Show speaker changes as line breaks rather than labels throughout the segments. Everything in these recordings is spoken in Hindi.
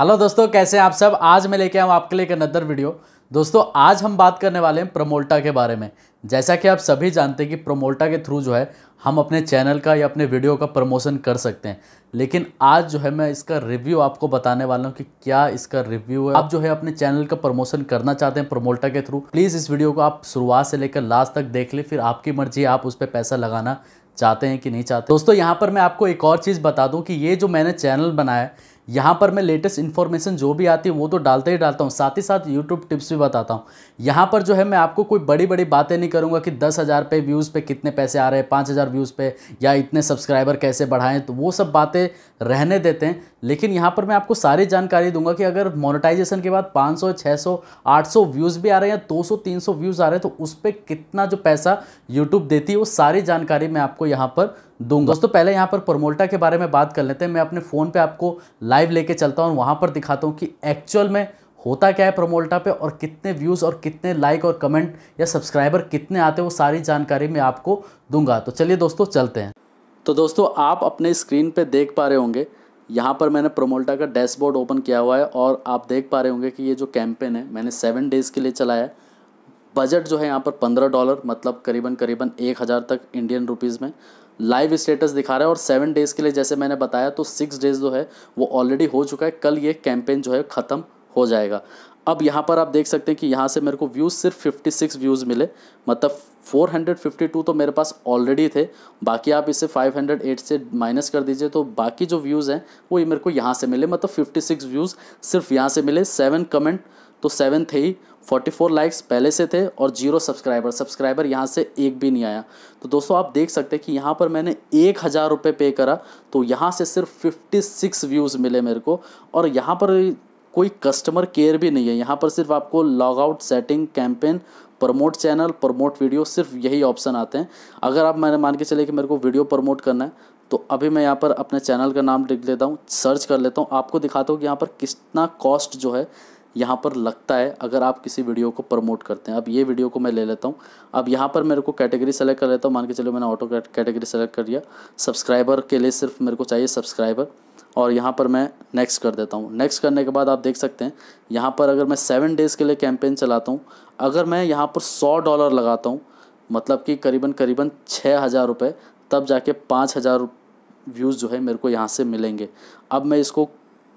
हेलो दोस्तों कैसे हैं आप सब आज मैं लेके आऊँ आपके लिए एक अनदर वीडियो दोस्तों आज हम बात करने वाले हैं प्रोमोल्टा के बारे में जैसा कि आप सभी जानते हैं कि प्रोमोल्टा के थ्रू जो है हम अपने चैनल का या अपने वीडियो का प्रमोशन कर सकते हैं लेकिन आज जो है मैं इसका रिव्यू आपको बताने वाला हूँ कि क्या इसका रिव्यू है आप जो है अपने चैनल का प्रमोशन करना चाहते हैं प्रोमोल्टा के थ्रू प्लीज़ इस वीडियो को आप शुरुआत से लेकर लास्ट तक देख लें फिर आपकी मर्जी आप उस पर पैसा लगाना चाहते हैं कि नहीं चाहते दोस्तों यहाँ पर मैं आपको एक और चीज़ बता दूँ कि ये जो मैंने चैनल बनाया है यहाँ पर मैं लेटेस्ट इन्फॉर्मेशन जो भी आती है वो तो डालते ही डालता हूँ साथ ही साथ यूट्यूब टिप्स भी बताता हूँ यहाँ पर जो है मैं आपको कोई बड़ी बड़ी बातें नहीं करूँगा कि दस हज़ार पे व्यूज़ पे कितने पैसे आ रहे हैं पाँच हज़ार व्यूज़ पे या इतने सब्सक्राइबर कैसे बढ़ाएं तो वो सब बातें रहने देते हैं लेकिन यहाँ पर मैं आपको सारी जानकारी दूंगा कि अगर मोनेटाइजेशन के बाद 500, 600, 800 व्यूज़ भी आ रहे हैं या 200, 300 व्यूज़ आ रहे हैं तो उस पर कितना जो पैसा यूट्यूब देती है वो सारी जानकारी मैं आपको यहाँ पर दूंगा दोस्तों पहले यहाँ पर प्रोमोल्टा के बारे में बात कर लेते हैं मैं अपने फ़ोन पर आपको लाइव लेके चलता हूँ और वहाँ पर दिखाता हूँ कि एक्चुअल में होता क्या है प्रोमोल्टा पे और कितने व्यूज़ और कितने लाइक और कमेंट या सब्सक्राइबर कितने आते हैं वो सारी जानकारी मैं आपको दूंगा तो चलिए दोस्तों चलते हैं तो दोस्तों आप अपने स्क्रीन पे देख पा रहे होंगे यहाँ पर मैंने प्रोमोल्टा का डैशबोर्ड ओपन किया हुआ है और आप देख पा रहे होंगे कि ये जो कैंपेन है मैंने सेवन डेज़ के लिए चलाया है बजट जो है यहाँ पर पंद्रह डॉलर मतलब करीबन करीबन एक हज़ार तक इंडियन रुपीज़ में लाइव स्टेटस दिखा रहा है और सेवन डेज़ के लिए जैसे मैंने बताया तो सिक्स डेज़ जो है वो ऑलरेडी हो चुका है कल ये कैंपेन जो है ख़त्म हो जाएगा अब यहाँ पर आप देख सकते हैं कि यहाँ से मेरे को व्यूज़ सिर्फ 56 व्यूज़ मिले मतलब 452 तो मेरे पास ऑलरेडी थे बाकी आप इसे 508 से माइनस कर दीजिए तो बाकी जो व्यूज़ हैं वो ये मेरे को यहाँ से मिले मतलब 56 व्यूज़ सिर्फ यहाँ से मिले सेवन कमेंट तो सेवन थे ही फोर्टी फोर लाइक्स पहले से थे और जीरो सब्सक्राइबर सब्सक्राइबर यहाँ से एक भी नहीं आया तो दोस्तों आप देख सकते हैं कि यहाँ पर मैंने एक हज़ार रुपये पे करा तो यहाँ से सिर्फ फिफ्टी सिक्स व्यूज़ मिले मेरे को और यहाँ पर कोई कस्टमर केयर भी नहीं है यहाँ पर सिर्फ आपको log out setting campaign promote channel promote video सिर्फ यही ऑप्शन आते हैं अगर आप मैंने मान के चले कि मेरे को वीडियो प्रमोट करना है तो अभी मैं यहाँ पर अपने चैनल का नाम लिख लेता हूँ सर्च कर लेता हूँ आपको दिखाता हूँ कि यहाँ पर कितना कॉस्ट जो है यहाँ पर लगता है अगर आप किसी वीडियो को प्रमोट करते हैं अब ये वीडियो को मैं ले लेता हूँ अब यहाँ पर मेरे को कैटेगरी सेलेक्ट कर लेता हूँ मान के चलो मैंने ऑटो कैटेगरी सेलेक्ट कर लिया सब्सक्राइबर के लिए सिर्फ मेरे को चाहिए सब्सक्राइबर और यहाँ पर मैं नेक्स्ट कर देता हूँ नेक्स्ट करने के बाद आप देख सकते हैं यहाँ पर अगर मैं सेवन डेज़ के लिए कैंपेन चलाता हूँ अगर मैं यहाँ पर सौ डॉलर लगाता हूँ मतलब कि करीबन करीबन छः हज़ार रुपये तब जाके पाँच हज़ार व्यूज़ जो है मेरे को यहाँ से मिलेंगे अब मैं इसको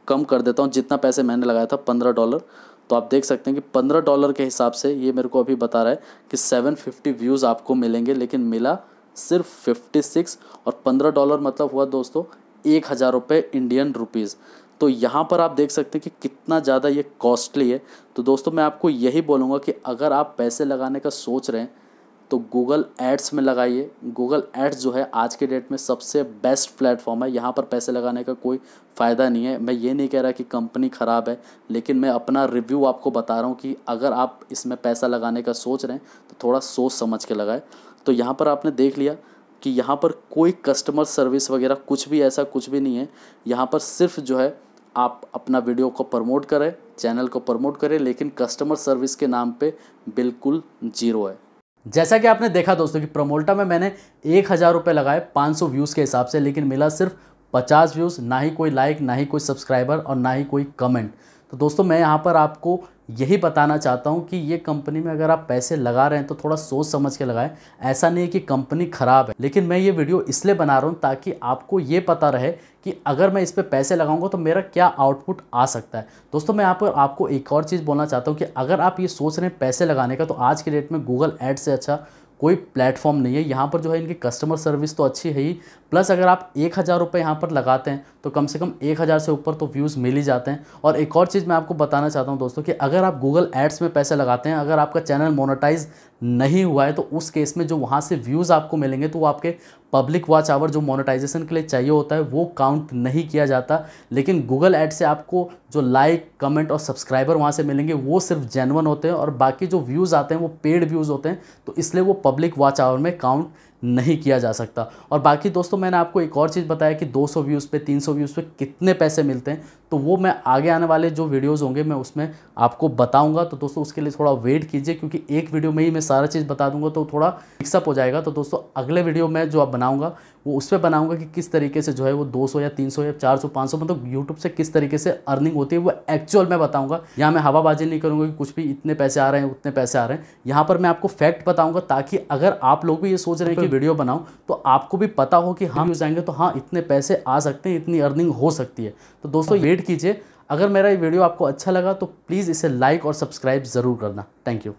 कम कर देता हूँ जितना पैसे मैंने लगाया था पंद्रह डॉलर तो आप देख सकते हैं कि पंद्रह डॉलर के हिसाब से ये मेरे को अभी बता रहा है कि सेवन फिफ्टी व्यूज़ आपको मिलेंगे लेकिन मिला सिर्फ फिफ्टी सिक्स और पंद्रह डॉलर मतलब हुआ दोस्तों एक हज़ार रुपये इंडियन रुपीज़ तो यहाँ पर आप देख सकते हैं कि कितना ज़्यादा ये कॉस्टली है तो दोस्तों मैं आपको यही बोलूँगा कि अगर आप पैसे लगाने का सोच रहे हैं तो गूगल एड्स में लगाइए गूगल एड्स जो है आज के डेट में सबसे बेस्ट प्लेटफॉर्म है यहाँ पर पैसे लगाने का कोई फ़ायदा नहीं है मैं ये नहीं कह रहा कि कंपनी ख़राब है लेकिन मैं अपना रिव्यू आपको बता रहा हूँ कि अगर आप इसमें पैसा लगाने का सोच रहे हैं तो थोड़ा सोच समझ के लगाएं तो यहाँ पर आपने देख लिया कि यहाँ पर कोई कस्टमर सर्विस वगैरह कुछ भी ऐसा कुछ भी नहीं है यहाँ पर सिर्फ जो है आप अपना वीडियो को प्रमोट करें चैनल को प्रमोट करें लेकिन कस्टमर सर्विस के नाम पे बिल्कुल जीरो है जैसा कि आपने देखा दोस्तों कि प्रमोल्टा में मैंने एक हज़ार रुपये लगाए पाँच सौ व्यूज़ के हिसाब से लेकिन मिला सिर्फ पचास व्यूज़ ना ही कोई लाइक ना ही कोई सब्सक्राइबर और ना ही कोई कमेंट तो दोस्तों मैं यहाँ पर आपको यही बताना चाहता हूँ कि ये कंपनी में अगर आप पैसे लगा रहे हैं तो थोड़ा सोच समझ के लगाएं ऐसा नहीं है कि कंपनी ख़राब है लेकिन मैं ये वीडियो इसलिए बना रहा हूँ ताकि आपको ये पता रहे कि अगर मैं इस पर पैसे लगाऊंगा तो मेरा क्या आउटपुट आ सकता है दोस्तों मैं यहाँ पर आपको एक और चीज़ बोलना चाहता हूँ कि अगर आप ये सोच रहे हैं पैसे लगाने का तो आज के डेट में गूगल एड से अच्छा कोई प्लेटफॉर्म नहीं है यहाँ पर जो है इनकी कस्टमर सर्विस तो अच्छी है ही प्लस अगर आप एक हज़ार रुपये यहाँ पर लगाते हैं तो कम से कम एक हज़ार से ऊपर तो व्यूज़ मिल ही जाते हैं और एक और चीज़ मैं आपको बताना चाहता हूँ दोस्तों कि अगर आप गूगल एड्स में पैसे लगाते हैं अगर आपका चैनल मोनोटाइज नहीं हुआ है तो उस केस में जो वहाँ से व्यूज़ आपको मिलेंगे तो वो आपके पब्लिक वॉच आवर जो मोनेटाइजेशन के लिए चाहिए होता है वो काउंट नहीं किया जाता लेकिन गूगल ऐड से आपको जो लाइक कमेंट और सब्सक्राइबर वहाँ से मिलेंगे वो सिर्फ जेनवन होते हैं और बाकी जो व्यूज़ आते हैं वो पेड व्यूज़ होते हैं तो इसलिए वो पब्लिक वॉच आवर में काउंट नहीं किया जा सकता और बाकी दोस्तों मैंने आपको एक और चीज़ बताया कि 200 व्यूज़ पे 300 व्यूज़ पे कितने पैसे मिलते हैं तो वो मैं आगे आने वाले जो वीडियोस होंगे मैं उसमें आपको बताऊंगा तो दोस्तों उसके लिए थोड़ा वेट कीजिए क्योंकि एक वीडियो में ही मैं सारा चीज़ बता दूंगा तो थोड़ा मिक्सअप हो जाएगा तो दोस्तों अगले वीडियो में जो आप बनाऊँगा वो उस पर बनाऊँगा कि किस तरीके से जो है वो दो या तीन या चार सौ मतलब यूट्यूब से किस तरीके से अर्निंग होती है वो एक्चुअल मैं बताऊँगा यहाँ मैं हवाबाजी नहीं करूँगा कि कुछ भी इतने पैसे आ रहे हैं उतने पैसे आ रहे हैं यहाँ पर मैं आपको फैक्ट बताऊँगा ताकि अगर आप लोग भी ये सोच रहे हैं कि हम्म। वीडियो बनाऊँ तो आपको भी पता हो कि हम हाँ, यूज़ आएंगे तो हाँ इतने पैसे आ सकते हैं इतनी अर्निंग हो सकती है तो दोस्तों हाँ। वेट कीजिए अगर मेरा ये वीडियो आपको अच्छा लगा तो प्लीज़ इसे लाइक और सब्सक्राइब ज़रूर करना थैंक यू